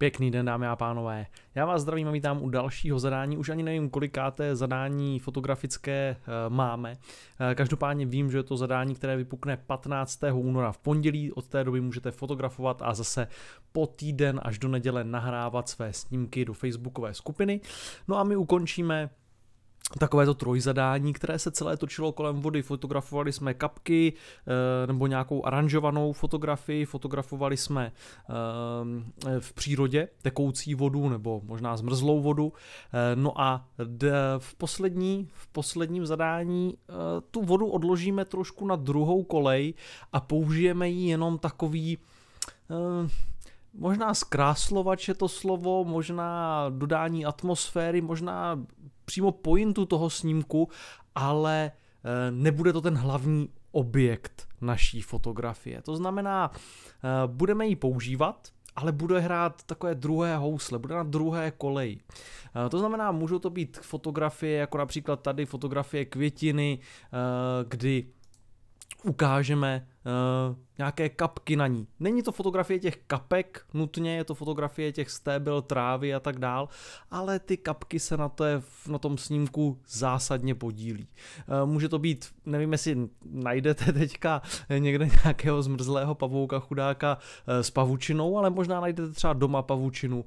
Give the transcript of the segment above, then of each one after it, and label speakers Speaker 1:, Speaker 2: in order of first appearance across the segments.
Speaker 1: Pěkný den, dámy a pánové. Já vás zdravím a vítám u dalšího zadání. Už ani nevím, kolikáté zadání fotografické eh, máme. Eh, každopádně vím, že je to zadání, které vypukne 15. února v pondělí. Od té doby můžete fotografovat a zase po týden až do neděle nahrávat své snímky do facebookové skupiny. No a my ukončíme takové to trojzadání, které se celé točilo kolem vody. Fotografovali jsme kapky eh, nebo nějakou aranžovanou fotografii, fotografovali jsme eh, v přírodě tekoucí vodu nebo možná zmrzlou vodu. Eh, no a v, poslední, v posledním zadání tu vodu odložíme trošku na druhou kolej a použijeme ji jenom takový možná zkráslovač je to slovo, možná dodání atmosféry, možná přímo pointu toho snímku, ale eh, nebude to ten hlavní objekt naší fotografie. To znamená, eh, budeme ji používat, ale bude hrát takové druhé housle, bude na druhé koleji. Eh, to znamená, můžou to být fotografie, jako například tady fotografie květiny, kdy ukážeme Uh, nějaké kapky na ní. Není to fotografie těch kapek, nutně je to fotografie těch stébel, trávy a tak dál, ale ty kapky se na, to, na tom snímku zásadně podílí. Uh, může to být, nevím jestli najdete teďka někde nějakého zmrzlého pavouka chudáka uh, s pavučinou, ale možná najdete třeba doma pavučinu,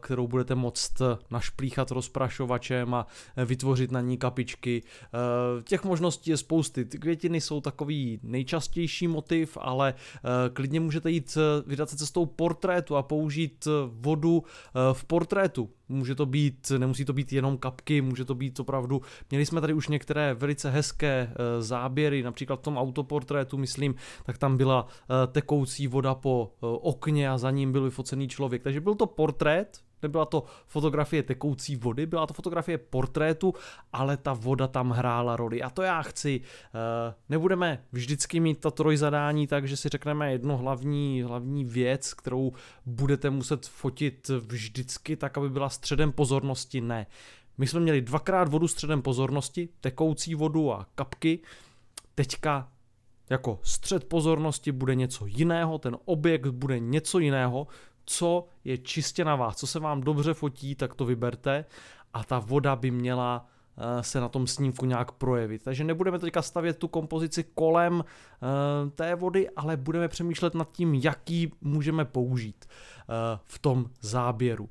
Speaker 1: kterou budete moct našplíchat rozprašovačem a vytvořit na ní kapičky. Těch možností je spousty. Ty květiny jsou takový nejčastější složitější motiv, ale eh, klidně můžete jít eh, vydat se cestou portrétu a použít eh, vodu v portrétu. Může to být, nemusí to být jenom kapky, může to být opravdu. Měli jsme tady už některé velice hezké záběry, například v tom autoportrétu, myslím, tak tam byla tekoucí voda po okně a za ním byl vyfocený člověk. Takže byl to portrét, Nebyla to fotografie tekoucí vody, byla to fotografie portrétu, ale ta voda tam hrála roli. A to já chci. Eh, nebudeme vždycky mít ta trojzadání tak, že si řekneme jednu hlavní, hlavní věc, kterou budete muset fotit vždycky tak, aby byla středem pozornosti. Ne. My jsme měli dvakrát vodu středem pozornosti, tekoucí vodu a kapky. Teďka jako střed pozornosti bude něco jiného, ten objekt bude něco jiného, co je čistě na vás, co se vám dobře fotí, tak to vyberte a ta voda by měla eh, se na tom snímku nějak projevit. Takže nebudeme teďka stavět tu kompozici kolem eh, té vody, ale budeme přemýšlet nad tím, jaký můžeme použít eh, v tom záběru.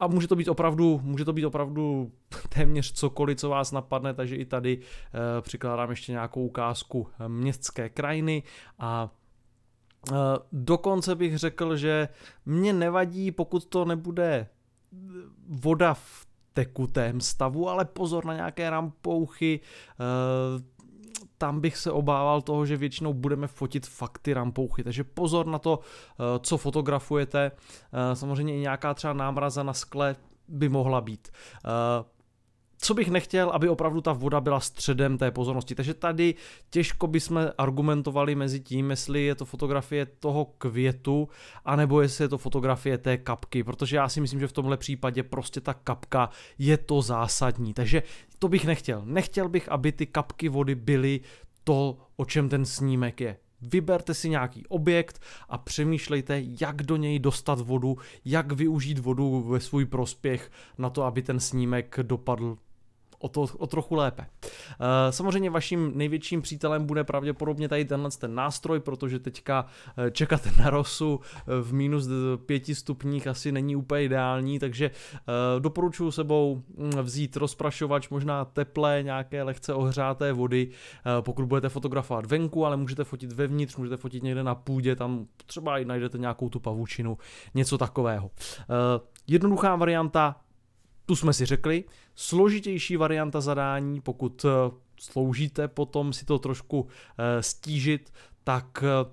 Speaker 1: A může to být opravdu, může to být opravdu téměř cokoliv, co vás napadne, takže i tady přikládám ještě nějakou ukázku městské krajiny a Eh, dokonce bych řekl, že mě nevadí, pokud to nebude eh, voda v tekutém stavu, ale pozor na nějaké rampouchy, eh, tam bych se obával toho, že většinou budeme fotit fakt ty rampouchy, takže pozor na to, co fotografujete, samozřejmě i nějaká třeba námraza na skle by mohla být co bych nechtěl, aby opravdu ta voda byla středem té pozornosti. Takže tady těžko bychom argumentovali mezi tím, jestli je to fotografie toho květu, anebo jestli je to fotografie té kapky, protože já si myslím, že v tomhle případě prostě ta kapka je to zásadní. Takže to bych nechtěl. Nechtěl bych, aby ty kapky vody byly to, o čem ten snímek je. Vyberte si nějaký objekt a přemýšlejte, jak do něj dostat vodu, jak využít vodu ve svůj prospěch na to, aby ten snímek dopadl o, to, o trochu lépe. Eh, samozřejmě vaším největším přítelem bude pravděpodobně tady tenhle ten nástroj, protože teďka eh, čekat na rosu eh, v minus pěti stupních asi není úplně ideální, takže doporučuji sebou hm, vzít rozprašovač, možná teplé, nějaké lehce ohřáté vody, pokud budete fotografovat venku, ale můžete fotit vevnitř, můžete fotit někde na půdě, tam třeba i najdete nějakou tu pavučinu, něco takového. Jednoduchá varianta, tu jsme si řekli, složitější varianta zadání, pokud eh, sloužíte potom si to trošku eh, stížit, tak eh,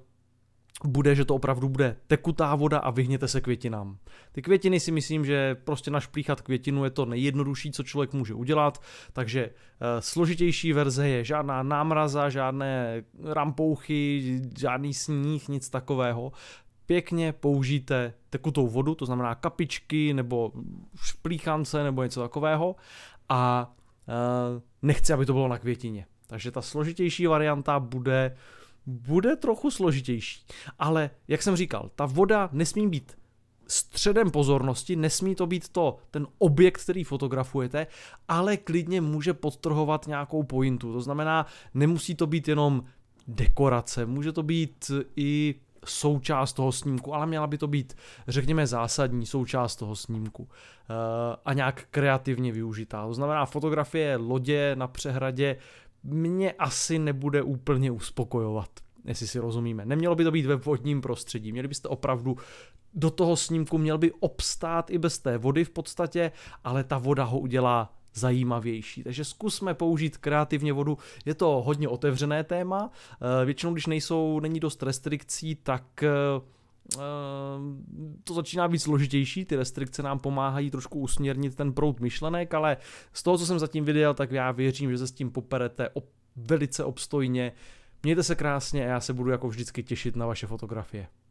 Speaker 1: bude, že to opravdu bude tekutá voda a vyhněte se květinám. Ty květiny si myslím, že prostě našplíchat květinu je to nejjednodušší, co člověk může udělat, takže složitější verze je žádná námraza, žádné rampouchy, žádný sníh, nic takového pěkně použijte tekutou vodu, to znamená kapičky nebo šplíchance nebo něco takového a e, nechci, aby to bylo na květině. Takže ta složitější varianta bude, bude trochu složitější. Ale jak jsem říkal, ta voda nesmí být středem pozornosti, nesmí to být to, ten objekt, který fotografujete, ale klidně může podtrhovat nějakou pointu. To znamená, nemusí to být jenom dekorace, může to být i součást toho snímku, ale měla by to být, řekněme, zásadní součást toho snímku eh, a nějak kreativně využitá. To znamená, fotografie lodě na přehradě mě asi nebude úplně uspokojovat jestli si rozumíme. Nemělo by to být ve vodním prostředí, měli byste opravdu do toho snímku měl by obstát i bez té vody v podstatě, ale ta voda ho udělá zajímavější. Takže zkusme použít kreativně vodu. Je to hodně otevřené téma. Eh, většinou, když nejsou, není dost restrikcí, tak eh, eh, to začíná být složitější, ty restrikce nám pomáhají trošku usměrnit ten prout myšlenek, ale z toho, co jsem zatím viděl, tak já věřím, že se s tím poperete velice obstojně. Mějte se krásně a já se budu jako vždycky těšit na vaše fotografie.